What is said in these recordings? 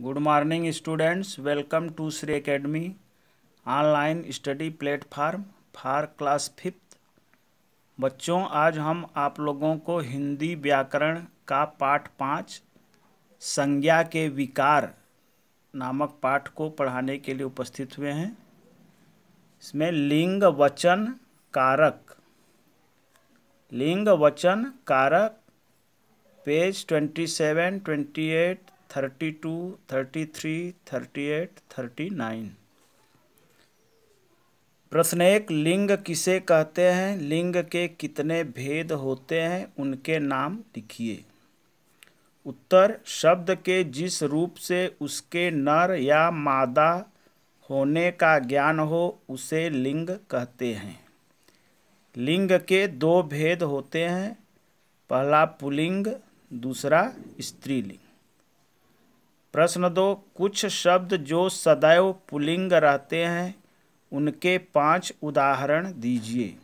good morning students welcome to Shri academy online study platform for class fifth बच्चों आज हम आप लोगों को हिंदी व्याकरण का पाठ पाँच संज्ञा के विकार नामक पाठ को पढ़ाने के लिए उपस्थित हुए हैं इसमें लिंग वचन कारक लिंग वचन कारक page twenty seven twenty eight thirty two thirty three thirty eight thirty nine प्रश्न एक लिंग किसे कहते हैं लिंग के कितने भेद होते हैं उनके नाम लिखिए उत्तर शब्द के जिस रूप से उसके नर या मादा होने का ज्ञान हो उसे लिंग कहते हैं लिंग के दो भेद होते हैं पहला पुलिंग दूसरा स्त्रीलिंग प्रश्न दो कुछ शब्द जो सदैव पुलिंग रहते हैं उनके पांच उदाहरण दीजिए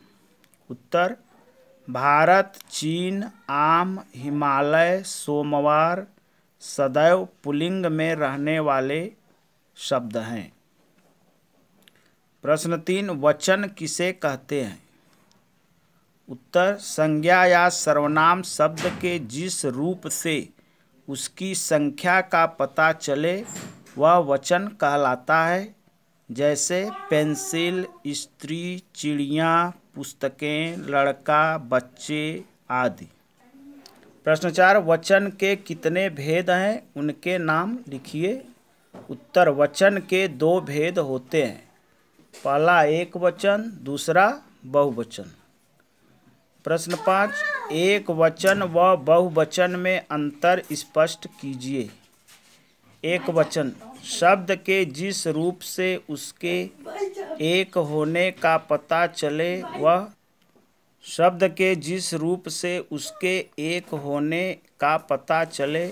उत्तर भारत चीन आम हिमालय सोमवार सदैव पुलिंग में रहने वाले शब्द हैं प्रश्न तीन वचन किसे कहते हैं उत्तर संज्ञा या सर्वनाम शब्द के जिस रूप से उसकी संख्या का पता चले वह वचन कहलाता है जैसे पेंसिल स्त्री चिड़िया पुस्तकें लड़का बच्चे आदि प्रश्न चार वचन के कितने भेद हैं उनके नाम लिखिए उत्तर वचन के दो भेद होते हैं पहला एक वचन दूसरा बहुवचन प्रश्न पाँच एक वचन व बहुवचन में अंतर स्पष्ट कीजिए एक वचन शब्द के जिस रूप से उसके एक होने का पता चले वह शब्द के जिस रूप से उसके एक होने का पता चले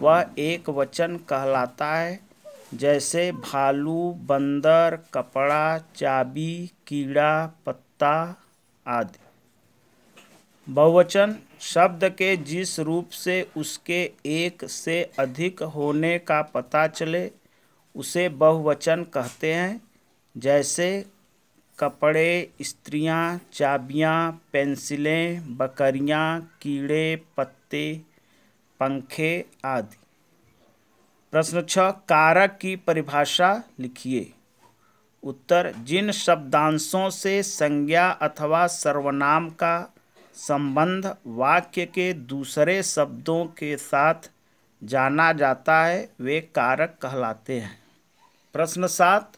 वह एक वचन कहलाता है जैसे भालू बंदर कपड़ा चाबी कीड़ा पत्ता आदि बहुवचन शब्द के जिस रूप से उसके एक से अधिक होने का पता चले उसे बहुवचन कहते हैं जैसे कपड़े स्त्रियाँ चाबियाँ पेंसिलें बकरियाँ कीड़े पत्ते पंखे आदि प्रश्न छः कारक की परिभाषा लिखिए उत्तर जिन शब्दांशों से संज्ञा अथवा सर्वनाम का संबंध वाक्य के दूसरे शब्दों के साथ जाना जाता है वे कारक कहलाते हैं प्रश्न सात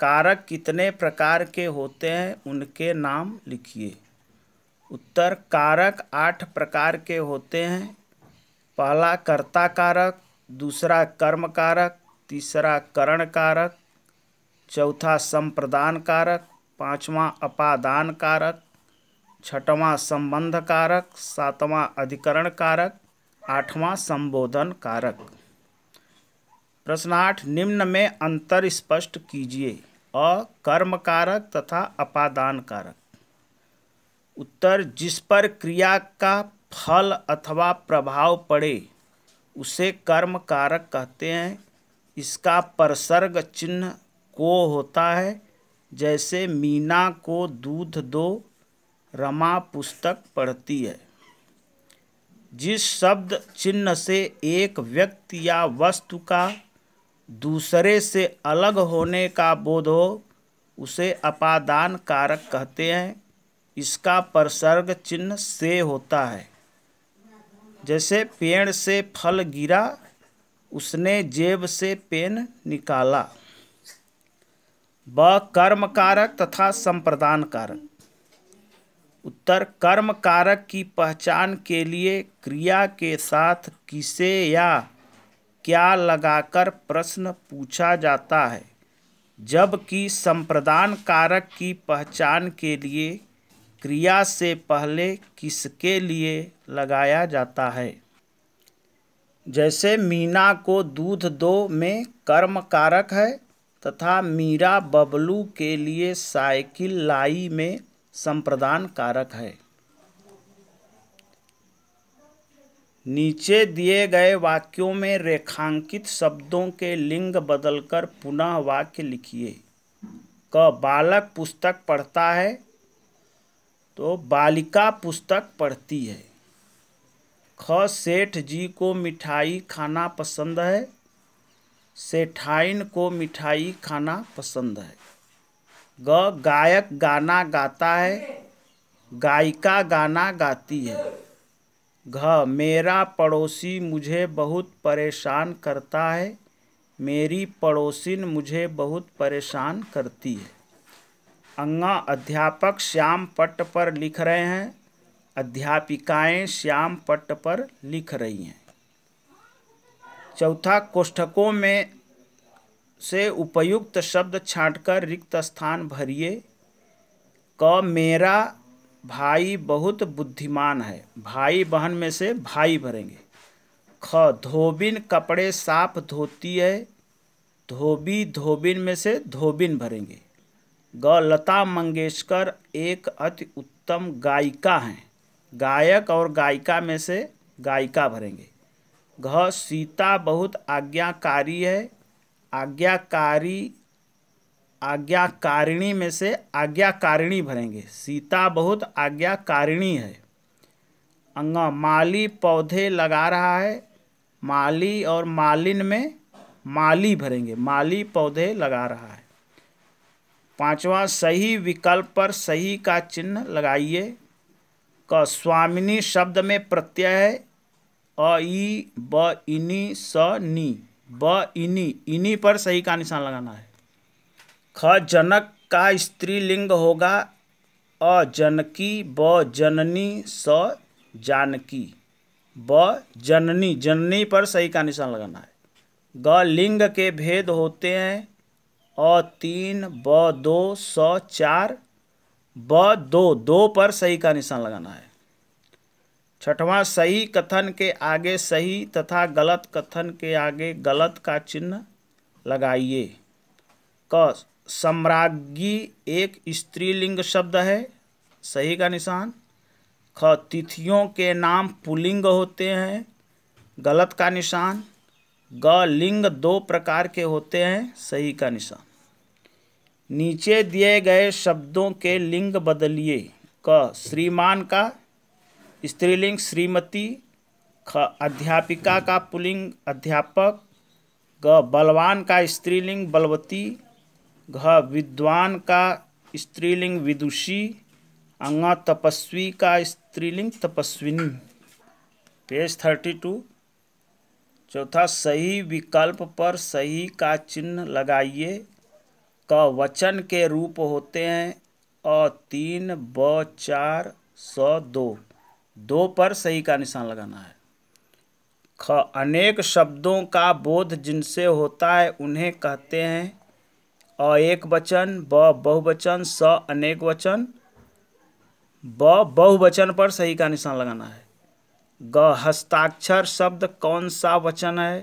कारक कितने प्रकार के होते हैं उनके नाम लिखिए उत्तर कारक आठ प्रकार के होते हैं पहला कर्ता कारक दूसरा कर्म कारक तीसरा करण कारक चौथा संप्रदान कारक पांचवा अपादान कारक छठवां संबंध कारक सातवां अधिकरण कारक आठवां संबोधन कारक प्रश्न आठ निम्न में अंतर स्पष्ट कीजिए अ कर्म कारक तथा अपादान कारक उत्तर जिस पर क्रिया का फल अथवा प्रभाव पड़े उसे कर्म कारक कहते हैं इसका परसर्ग चिन्ह को होता है जैसे मीना को दूध दो रमा पुस्तक पढ़ती है जिस शब्द चिन्ह से एक व्यक्ति या वस्तु का दूसरे से अलग होने का बोध हो उसे अपादान कारक कहते हैं इसका प्रसर्ग चिन्ह से होता है जैसे पेड़ से फल गिरा उसने जेब से पेन निकाला ब कर्म कारक तथा संप्रदान कारक उत्तर कर्म कारक की पहचान के लिए क्रिया के साथ किसे या क्या लगाकर प्रश्न पूछा जाता है जबकि संप्रदान कारक की पहचान के लिए क्रिया से पहले किसके लिए लगाया जाता है जैसे मीना को दूध दो में कर्म कारक है तथा मीरा बबलू के लिए साइकिल लाई में संप्रदान कारक है नीचे दिए गए वाक्यों में रेखांकित शब्दों के लिंग बदलकर पुनः वाक्य लिखिए क बालक पुस्तक पढ़ता है तो बालिका पुस्तक पढ़ती है ख सेठ जी को मिठाई खाना पसंद है सेठाइन को मिठाई खाना पसंद है ग गायक गाना गाता है गायिका गाना गाती है घ मेरा पड़ोसी मुझे बहुत परेशान करता है मेरी पड़ोसिन मुझे बहुत परेशान करती है अंगा अध्यापक श्याम पट्ट पर लिख रहे हैं अध्यापिकाएं श्याम पट्ट पर लिख रही हैं चौथा कोष्ठकों में से उपयुक्त शब्द छाटकर रिक्त स्थान भरिए क मेरा भाई बहुत बुद्धिमान है भाई बहन में से भाई भरेंगे ख धोबिन कपड़े साफ धोती है धोबी धोबिन में से धोबिन भरेंगे ग लता मंगेशकर एक अति उत्तम गायिका हैं गायक और गायिका में से गायिका भरेंगे घ सीता बहुत आज्ञाकारी है आज्ञाकारी आज्ञाकारिणी में से आज्ञाकारिणी भरेंगे सीता बहुत आज्ञाकारिणी है अंगा माली पौधे लगा रहा है माली और मालिन में माली भरेंगे माली पौधे लगा रहा है पांचवा सही विकल्प पर सही का चिन्ह लगाइए क स्वामिनी शब्द में प्रत्यय है अ ई ब इनी स नी ब इनी इनी पर सही का निशान लगाना है ख जनक का स्त्रीलिंग होगा अ जनकी ब जननी स जानकी ब जननी जननी पर सही का निशान लगाना है ग लिंग के भेद होते हैं अ तीन ब दो स चार ब दो दो पर सही का निशान लगाना है छठवां सही कथन के आगे सही तथा गलत कथन के आगे गलत का चिन्ह लगाइए क सम्राज्ञी एक स्त्रीलिंग शब्द है सही का निशान ख तिथियों के नाम पुलिंग होते हैं गलत का निशान ग लिंग दो प्रकार के होते हैं सही का निशान नीचे दिए गए शब्दों के लिंग बदलिए क श्रीमान का स्त्रीलिंग श्रीमती ख अध्यापिका का पुलिंग अध्यापक ग बलवान का स्त्रीलिंग बलवती घ विद्वान का स्त्रीलिंग विदुषी अंग तपस्वी का स्त्रीलिंग तपस्विनी पेज थर्टी टू चौथा सही विकल्प पर सही का चिन्ह लगाइए क वचन के रूप होते हैं अ तीन ब चार स दो दो पर सही का निशान लगाना है ख अनेक शब्दों का बोध जिनसे होता है उन्हें कहते हैं अ एक वचन ब बहुवचन स अनेक वचन ब बहुवचन पर सही का निशान लगाना है ग हस्ताक्षर शब्द कौन सा वचन है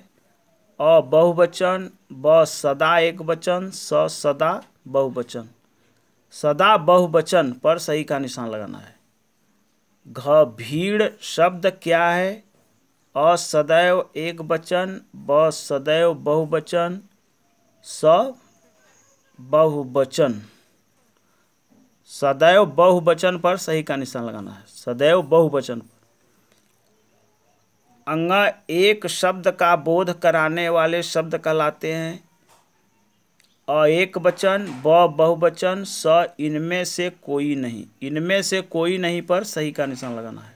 अ बहुवचन ब सदा एक वचन स सदा बहुवचन सदा बहुवचन पर सही का निशान लगाना है घ भीड़ शब्द क्या है अ सदैव एक वचन ब सदैव बहुवचन स बहुवचन सदैव बहुवचन पर सही का निशान लगाना है सदैव बहुवचन पर अंगा एक शब्द का बोध कराने वाले शब्द कहलाते हैं अ एक बचन ब बहुवचन स इनमें से कोई नहीं इनमें से कोई नहीं पर सही का निशान लगाना है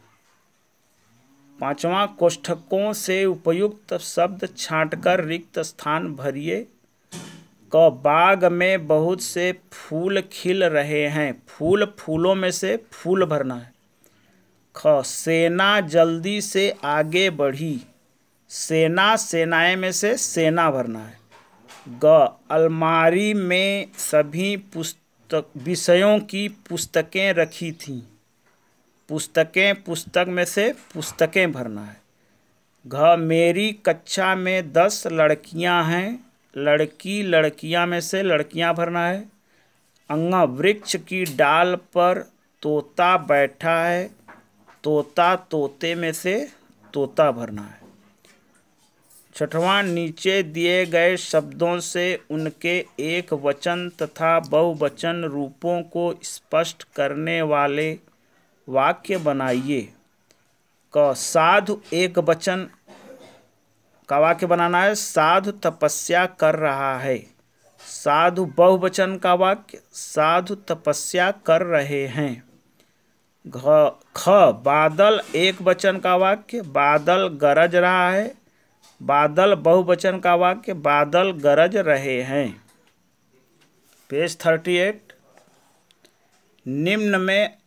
पांचवा कोष्ठकों से उपयुक्त शब्द छांटकर रिक्त स्थान भरिए क बाग में बहुत से फूल खिल रहे हैं फूल फूलों में से फूल भरना है ख सेना जल्दी से आगे बढ़ी सेना सेनाएं में से सेना भरना है ग अलमारी में सभी पुस्तक विषयों की पुस्तकें रखी थीं पुस्तकें पुस्तक में से पुस्तकें भरना है घ मेरी कक्षा में दस लड़कियां हैं लड़की लड़कियां में से लड़कियां भरना है अंग वृक्ष की डाल पर तोता बैठा है तोता तोते में से तोता भरना है छठवां नीचे दिए गए शब्दों से उनके एक वचन तथा बहुवचन रूपों को स्पष्ट करने वाले वाक्य बनाइए क साधु एक वचन का वाक्य बनाना है साधु तपस्या कर रहा है साधु बहुवचन का वाक्य साधु तपस्या कर रहे हैं घ ख बादल एक वचन का वाक्य बादल गरज रहा है बादल बहुवचन का वाक्य बादल गरज रहे हैं पेज थर्टी एट निम्न में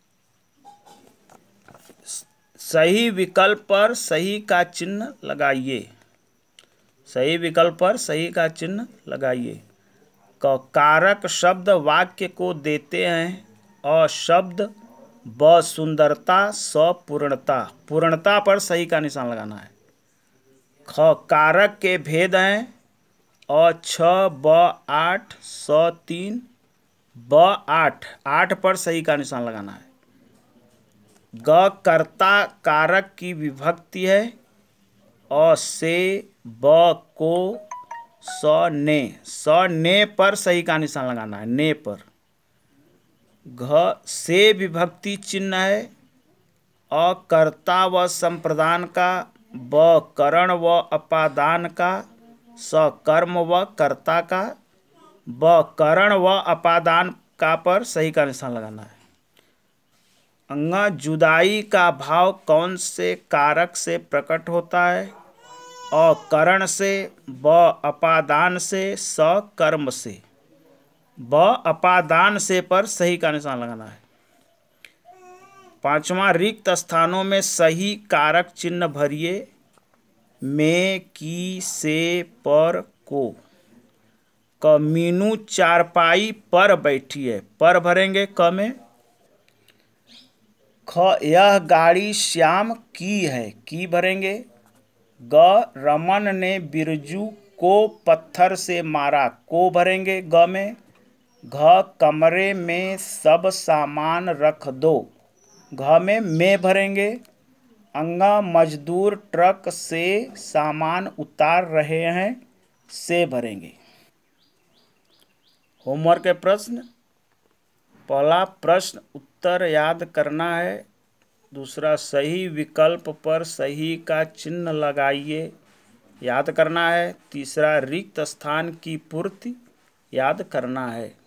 सही विकल्प पर सही का चिन्ह लगाइए सही विकल्प पर सही का चिन्ह लगाइए कारक शब्द वाक्य को देते हैं और शब्द ब सुंदरता स पूर्णता पर सही का निशान लगाना है ख कारक के भेद हैं अ छ ब आठ स तीन ब आठ आठ पर सही का निशान लगाना है ग कर्ता कारक की विभक्ति है अ से ब को स ने स ने पर सही का निशान लगाना है ने पर घ से विभक्ति चिन्ह है अकर्ता व संप्रदान का व करण व अपादान का स कर्म व कर्ता का व करण व अपादान का पर सही का निशान लगाना है अंग जुदाई का भाव कौन से कारक से प्रकट होता है अ करण से ब अपादान से स कर्म से ब अपादान से पर सही का निशान लगाना है पांचवा रिक्त स्थानों में सही कारक चिन्ह भरिए में की से पर को क मीनू चारपाई पर बैठी है पर भरेंगे क में ख यह गाड़ी श्याम की है की भरेंगे ग रमन ने बिरजू को पत्थर से मारा को भरेंगे ग में घ कमरे में सब सामान रख दो घ में मे भरेंगे अंगा मजदूर ट्रक से सामान उतार रहे हैं से भरेंगे होमवर्क के प्रश्न पहला प्रश्न उत्तर याद करना है दूसरा सही विकल्प पर सही का चिन्ह लगाइए याद करना है तीसरा रिक्त स्थान की पूर्ति याद करना है